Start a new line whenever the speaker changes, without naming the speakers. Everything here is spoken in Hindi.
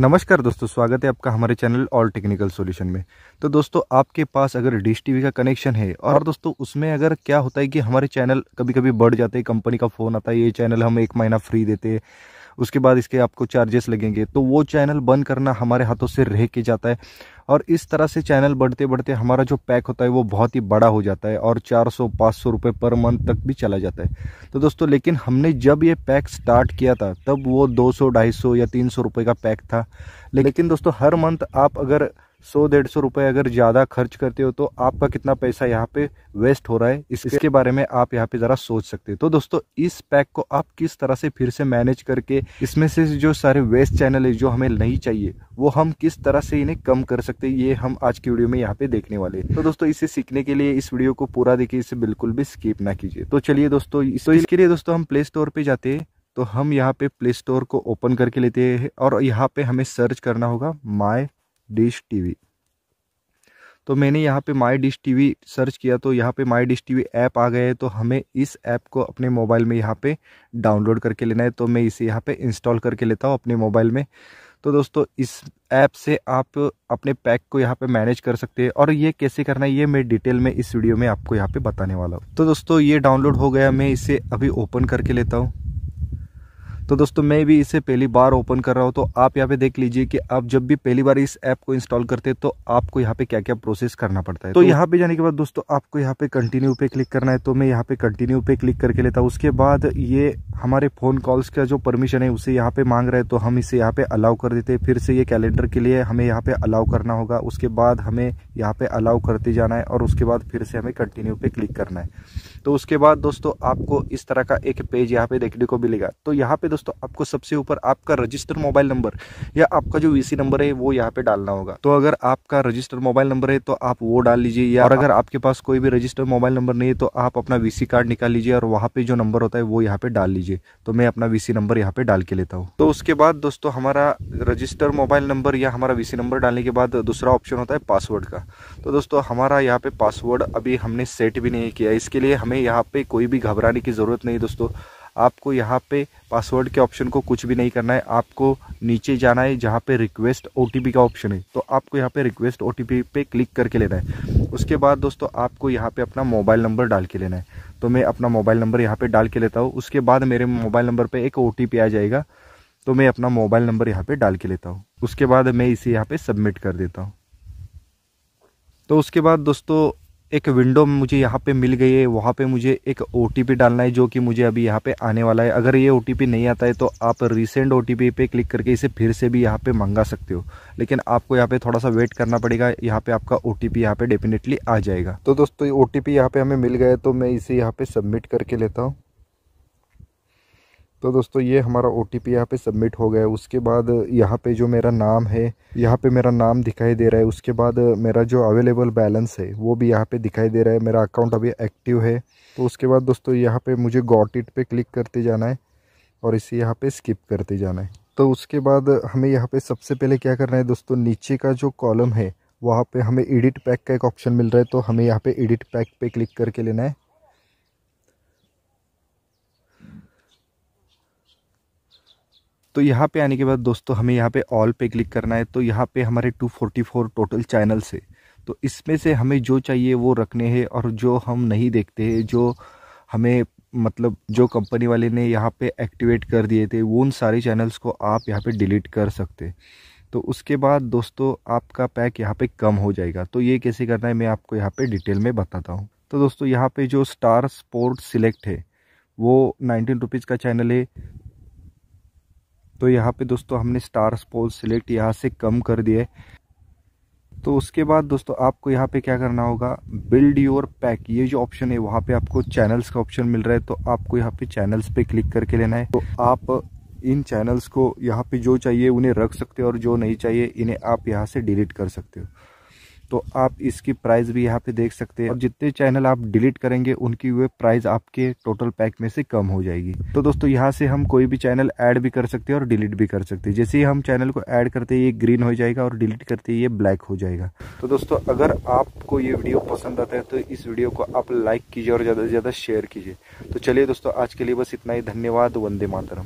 नमस्कार दोस्तों स्वागत है आपका हमारे चैनल ऑल टेक्निकल सॉल्यूशन में तो दोस्तों आपके पास अगर डिश टीवी का कनेक्शन है और दोस्तों उसमें अगर क्या होता है कि हमारे चैनल कभी कभी बढ़ जाते हैं कंपनी का फ़ोन आता है ये चैनल हम एक महीना फ्री देते हैं उसके बाद इसके आपको चार्जेस लगेंगे तो वो चैनल बंद करना हमारे हाथों से रह के जाता है और इस तरह से चैनल बढ़ते बढ़ते हमारा जो पैक होता है वो बहुत ही बड़ा हो जाता है और 400 500 रुपए पर मंथ तक भी चला जाता है तो दोस्तों लेकिन हमने जब ये पैक स्टार्ट किया था तब वो 200 250 या 300 रुपए का पैक था लेकिन दोस्तों हर मंथ आप अगर सौ डेढ़ सौ रुपये अगर ज़्यादा खर्च करते हो तो आपका कितना पैसा यहाँ पे वेस्ट हो रहा है इस, इसके बारे में आप यहाँ पे ज़रा सोच सकते हो तो दोस्तों इस पैक को आप किस तरह से फिर से मैनेज करके इसमें से जो सारे वेस्ट चैनल है जो हमें नहीं चाहिए वो हम किस तरह से इन्हें कम कर सकते हैं ये हम आज की वीडियो में यहाँ पे देखने वाले तो दोस्तों इसे सीखने के लिए इस वीडियो को पूरा देखिए इसे बिल्कुल भी स्कीप ना कीजिए तो चलिए दोस्तों इस, तो इसके लिए दोस्तों हम प्ले स्टोर पर जाते हैं तो हम यहाँ पे प्ले स्टोर को ओपन करके लेते हैं और यहाँ पे हमें सर्च करना होगा माई डिश टीवी तो मैंने यहाँ पे माई डिश टीवी सर्च किया तो यहाँ पे माई डिश टीवी ऐप आ गए तो हमें इस ऐप को अपने मोबाइल में यहाँ पे डाउनलोड करके लेना है तो मैं इसे यहाँ पे इंस्टॉल करके लेता हूँ अपने मोबाइल में तो दोस्तों इस ऐप से आप अपने पैक को यहाँ पे मैनेज कर सकते हैं और ये कैसे करना है ये मैं डिटेल में इस वीडियो में आपको यहाँ पे बताने वाला हूँ तो दोस्तों ये डाउनलोड हो गया मैं इसे अभी ओपन करके लेता हूँ तो दोस्तों मैं भी इसे पहली बार ओपन कर रहा हूँ तो आप यहाँ पे देख लीजिए कि आप जब भी पहली बार इस ऐप को इंस्टॉल करते हैं तो आपको यहाँ पे क्या क्या प्रोसेस करना पड़ता है तो यहाँ पे जाने के बाद दोस्तों आपको यहाँ पे कंटिन्यू पे क्लिक करना है तो मैं यहाँ पे कंटिन्यू पे क्लिक करके लेता हूँ उसके बाद ये हमारे फोन कॉल्स का जो परमिशन है उसे यहाँ पे मांग रहे हैं तो हम इसे यहाँ पे अलाउ कर देते हैं फिर से ये कैलेंडर के लिए हमें यहाँ पे अलाउ करना होगा उसके बाद हमें यहाँ पे अलाउ करते जाना है और उसके बाद फिर से हमें कंटिन्यू पे क्लिक करना है तो उसके बाद दोस्तों आपको इस तरह का एक पेज यहाँ पे देखने को मिलेगा तो यहाँ पे दोस्तों आपको सबसे ऊपर आपका रजिस्टर मोबाइल नंबर या आपका जो वीसी नंबर है वो यहाँ पे डालना होगा तो अगर आपका रजिस्टर मोबाइल नंबर है तो आप वो डाल लीजिए या और अगर आपके पास कोई भी रजिस्टर मोबाइल नंबर नहीं है तो आप अपना वीसी कार्ड निकाल लीजिए और वहाँ पे जो नंबर होता है वो यहाँ पे डाल लीजिए तो मैं अपना वीसी नंबर यहाँ पे डाल के लेता हूँ तो उसके बाद दोस्तों हमारा रजिस्टर मोबाइल नंबर या हमारा वीसी नंबर डालने के बाद दूसरा ऑप्शन होता है पासवर्ड का तो दोस्तों हमारा यहाँ पे पासवर्ड अभी हमने सेट भी नहीं किया इसके लिए हमें हमें यहाँ पे कोई भी घबराने की ज़रूरत नहीं दोस्तों आपको यहाँ पे पासवर्ड के ऑप्शन को कुछ भी नहीं करना है आपको नीचे जाना है जहाँ पे रिक्वेस्ट ओ का ऑप्शन है तो आपको यहाँ पे रिक्वेस्ट ओ पे क्लिक करके लेना है उसके बाद दोस्तों आपको यहाँ पे अपना मोबाइल नंबर डाल के लेना है तो मैं अपना मोबाइल नंबर यहाँ पे डाल के लेता हूँ उसके बाद मेरे मोबाइल नंबर पर एक ओ आ जाएगा तो मैं अपना मोबाइल नंबर यहाँ पर डाल के लेता हूँ उसके बाद मैं इसे यहाँ पर सबमिट कर देता हूँ तो उसके बाद दोस्तों एक विंडो मुझे यहाँ पे मिल गई है वहाँ पे मुझे एक ओ डालना है जो कि मुझे अभी यहाँ पे आने वाला है अगर ये ओ नहीं आता है तो आप रिसेंट ओ पे क्लिक करके इसे फिर से भी यहाँ पे मंगा सकते हो लेकिन आपको यहाँ पे थोड़ा सा वेट करना पड़ेगा यहाँ पे आपका ओ टी यहाँ पे डेफिनेटली आ जाएगा तो दोस्तों ओ टी यहाँ पे हमें मिल गया तो मैं इसे यहाँ पे सबमिट करके लेता हूँ तो दोस्तों ये हमारा ओ टी पी यहाँ पर सबमिट हो गया उसके बाद यहाँ पे जो मेरा नाम है यहाँ पे मेरा नाम दिखाई दे रहा है उसके बाद मेरा जो अवेलेबल बैलेंस है वो भी यहाँ पे दिखाई दे रहा है मेरा अकाउंट अभी एक्टिव है तो उसके बाद दोस्तों यहाँ पे मुझे गॉट इट पे क्लिक करते जाना है और इसे यहाँ पे स्किप करते जाना है तो उसके बाद हमें यहाँ पर सबसे पहले क्या करना है दोस्तों नीचे का जो कॉलम है वहाँ पर हमें एडिट पैक का एक ऑप्शन मिल रहा है तो हमें यहाँ पर एडिट पैक पर क्लिक करके लेना है तो यहाँ पे आने के बाद दोस्तों हमें यहाँ पे ऑल पे क्लिक करना है तो यहाँ पे हमारे 244 टोटल चैनल्स है तो इसमें से हमें जो चाहिए वो रखने हैं और जो हम नहीं देखते हैं जो हमें मतलब जो कंपनी वाले ने यहाँ पे एक्टिवेट कर दिए थे वो उन सारे चैनल्स को आप यहाँ पे डिलीट कर सकते तो उसके बाद दोस्तों आपका पैक यहाँ पर कम हो जाएगा तो ये कैसे करना है मैं आपको यहाँ पर डिटेल में बताता हूँ तो दोस्तों यहाँ पर जो स्टार स्पोर्ट सिलेक्ट है वो नाइनटीन रुपीज़ का चैनल है तो यहाँ पे दोस्तों हमने स्टार स्पोल सिलेक्ट यहाँ से कम कर दिए तो उसके बाद दोस्तों आपको यहाँ पे क्या करना होगा बिल्ड योर पैक ये जो ऑप्शन है वहाँ पे आपको चैनल्स का ऑप्शन मिल रहा है तो आपको यहाँ पे चैनल्स पे क्लिक करके लेना है तो आप इन चैनल्स को यहाँ पे जो चाहिए उन्हें रख सकते हो और जो नहीं चाहिए इन्हें आप यहाँ से डिलीट कर सकते हो तो आप इसकी प्राइस भी यहाँ पे देख सकते हैं और जितने चैनल आप डिलीट करेंगे उनकी वे प्राइस आपके टोटल पैक में से कम हो जाएगी तो दोस्तों यहाँ से हम कोई भी चैनल ऐड भी कर सकते हैं और डिलीट भी कर सकते हैं जैसे ही हम चैनल को ऐड करते ये ग्रीन हो जाएगा और डिलीट करते ये ब्लैक हो जाएगा तो दोस्तों अगर आपको ये वीडियो पसंद आता है तो इस वीडियो को आप लाइक कीजिए और ज़्यादा से ज़्यादा शेयर कीजिए तो चलिए दोस्तों आज के लिए बस इतना ही धन्यवाद वंदे मातरम